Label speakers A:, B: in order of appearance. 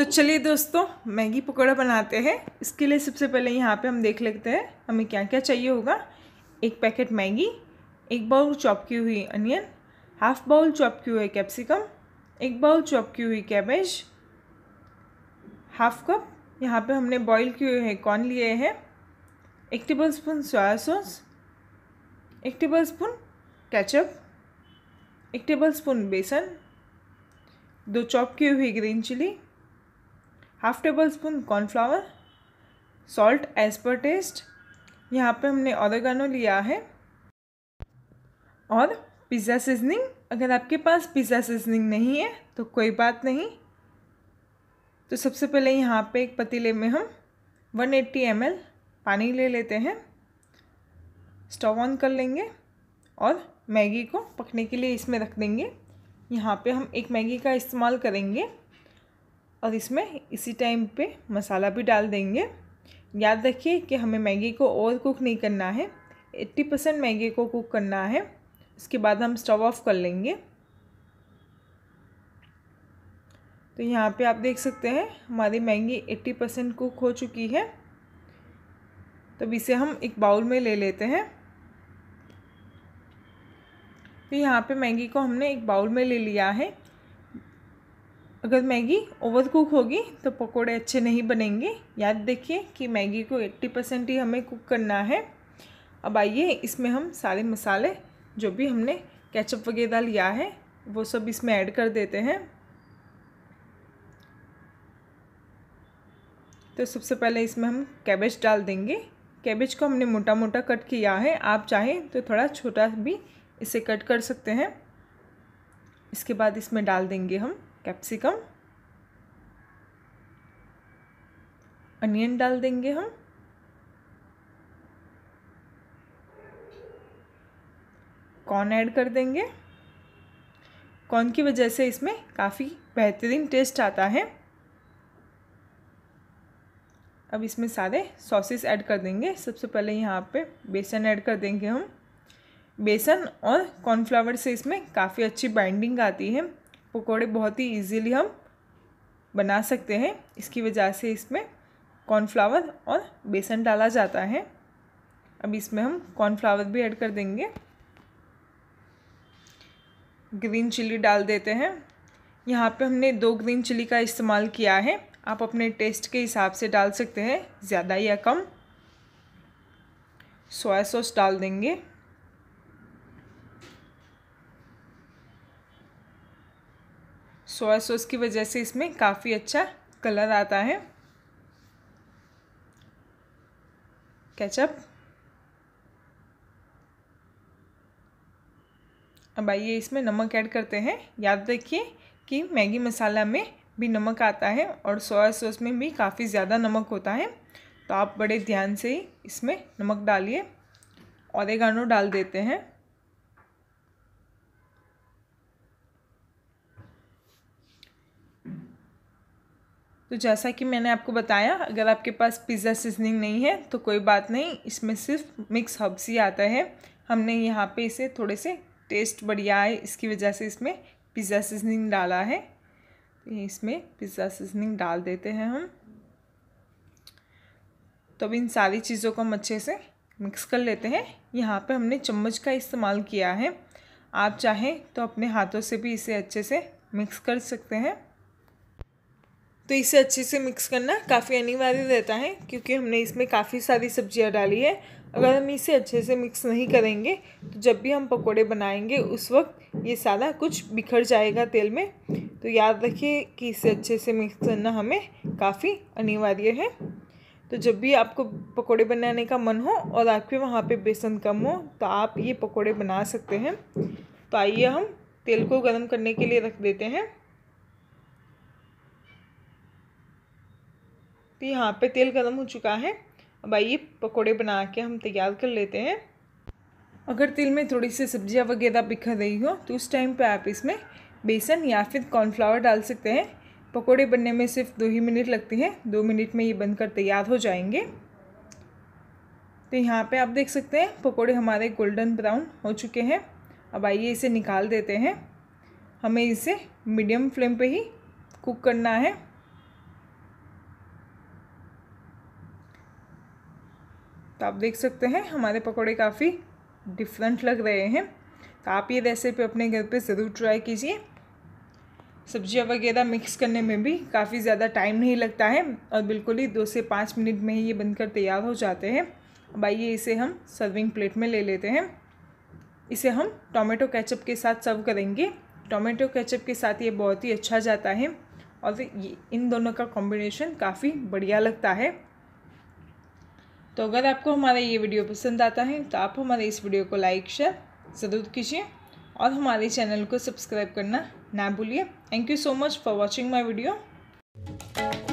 A: तो चलिए दोस्तों मैगी पकौड़ा बनाते हैं इसके लिए सबसे पहले यहाँ पे हम देख लेते हैं हमें क्या क्या चाहिए होगा एक पैकेट मैगी एक बाउल चॉप की हुई अनियन हाफ बाउल चॉप की हुई कैप्सिकम एक बाउल चॉप की हुई कैबेज हाफ कप यहाँ पे हमने बॉईल किए हुए कॉर्न लिए हैं एक टेबल स्पून सोया सॉस एक टेबल स्पून कैचअप एक टेबल स्पून बेसन दो चॉप की हुई green chili half tablespoon cornflour salt as per taste यहाँ पे हमने ऑरेगानो लिया है और पिज़्ज़ा सीजनिंग अगर आपके पास पिज़्ज़ा सीजनिंग नहीं है तो कोई बात नहीं तो सबसे पहले यहाँ पे एक पतीले में हम 180 एट्टी पानी ले लेते हैं स्टोव ऑन कर लेंगे और मैगी को पकने के लिए इसमें रख देंगे यहाँ पे हम एक मैगी का इस्तेमाल करेंगे और इसमें इसी टाइम पे मसाला भी डाल देंगे याद रखिए कि हमें मैगी को और कुक नहीं करना है एट्टी परसेंट मैगी को कुक करना है इसके बाद हम स्टव ऑफ़ कर लेंगे तो यहाँ पे आप देख सकते हैं हमारी मैगी एट्टी परसेंट कुक हो चुकी है तब तो इसे हम एक बाउल में ले लेते हैं तो यहाँ पे मैगी को हमने एक बाउल में ले लिया है अगर मैगी ओवर कुक होगी तो पकोड़े अच्छे नहीं बनेंगे याद देखिए कि मैगी को 80 परसेंट ही हमें कुक करना है अब आइए इसमें हम सारे मसाले जो भी हमने कैचअप वगैरह लिया है वो सब इसमें ऐड कर देते हैं तो सबसे पहले इसमें हम कैबेज डाल देंगे कैबेज को हमने मोटा मोटा कट किया है आप चाहें तो थोड़ा छोटा भी इसे कट कर सकते हैं इसके बाद इसमें डाल देंगे हम कैप्सिकम अनियन डाल देंगे हम कॉर्न ऐड कर देंगे कॉर्न की वजह से इसमें काफ़ी बेहतरीन टेस्ट आता है अब इसमें सारे सॉसेस ऐड कर देंगे सबसे पहले यहाँ पे बेसन ऐड कर देंगे हम बेसन और कॉर्नफ्लावर से इसमें काफ़ी अच्छी बाइंडिंग आती है पकौड़े बहुत ही ईजीली हम बना सकते हैं इसकी वजह से इसमें कॉर्नफ्लावर और बेसन डाला जाता है अब इसमें हम कॉर्नफ्लावर भी ऐड कर देंगे ग्रीन चिली डाल देते हैं यहाँ पे हमने दो ग्रीन चिली का इस्तेमाल किया है आप अपने टेस्ट के हिसाब से डाल सकते हैं ज़्यादा या कम सोया सॉस डाल देंगे सोया सॉस की वजह से इसमें काफ़ी अच्छा कलर आता है कैचअप अब आइए इसमें नमक ऐड करते हैं याद रखिए कि मैगी मसाला में भी नमक आता है और सोया सॉस में भी काफ़ी ज़्यादा नमक होता है तो आप बड़े ध्यान से ही इसमें नमक डालिए और औरेगानो डाल देते हैं तो जैसा कि मैंने आपको बताया अगर आपके पास पिज़्ज़ा सीजनिंग नहीं है तो कोई बात नहीं इसमें सिर्फ मिक्स हर्ब्स ही आता है हमने यहाँ पे इसे थोड़े से टेस्ट बढ़िया आए इसकी वजह से इसमें पिज़्ज़ा सीजनिंग डाला है तो इसमें पिज़्ज़ा सीजनिंग डाल देते हैं हम तो अब इन सारी चीज़ों को हम अच्छे से मिक्स कर लेते हैं यहाँ पर हमने चम्मच का इस्तेमाल किया है आप चाहें तो अपने हाथों से भी इसे अच्छे से मिक्स कर सकते हैं तो इसे अच्छे से मिक्स करना काफ़ी अनिवार्य रहता है क्योंकि हमने इसमें काफ़ी सारी सब्जियां डाली है अगर हम इसे अच्छे से मिक्स नहीं करेंगे तो जब भी हम पकोड़े बनाएंगे उस वक्त ये सारा कुछ बिखर जाएगा तेल में तो याद रखिए कि इसे अच्छे से मिक्स करना हमें काफ़ी अनिवार्य है तो जब भी आपको पकोड़े बनाने का मन हो और आपके वहाँ पे बेसन कम हो तो आप ये पकोड़े बना सकते हैं तो आइए हम तेल को गर्म करने के लिए रख देते हैं तो यहाँ पे तेल गर्म हो चुका है अब आइए पकोड़े बना के हम तैयार कर लेते हैं अगर तेल में थोड़ी सी सब्जियाँ वगैरह बिखर रही हो तो उस टाइम पे आप इसमें बेसन या फिर कॉर्नफ्लावर डाल सकते हैं पकोड़े बनने में सिर्फ दो ही मिनट लगते हैं दो मिनट में ये बनकर तैयार हो जाएंगे तो यहाँ पे आप देख सकते हैं पकोड़े हमारे गोल्डन ब्राउन हो चुके हैं अब आइए इसे निकाल देते हैं हमें इसे मीडियम फ्लेम पे ही कुक करना है तो आप देख सकते हैं हमारे पकौड़े काफ़ी डिफरेंट लग रहे हैं तो आप ये रेसिपी अपने घर पे ज़रूर ट्राई कीजिए सब्ज़ियाँ वगैरह मिक्स करने में भी काफ़ी ज़्यादा टाइम नहीं लगता है और बिल्कुल ही दो से पाँच मिनट में ही ये बनकर तैयार हो जाते हैं अब आइए इसे हम सर्विंग प्लेट में ले लेते हैं इसे हम टोमेटो केचप के साथ सर्व करेंगे टोमेटो केचप के साथ ये बहुत ही अच्छा जाता है और इन दोनों का कॉम्बिनेशन काफ़ी बढ़िया लगता है तो अगर आपको हमारा ये वीडियो पसंद आता है तो आप हमारे इस वीडियो को लाइक शेयर ज़रूर कीजिए और हमारे चैनल को सब्सक्राइब करना ना भूलिए thank you so much for watching my video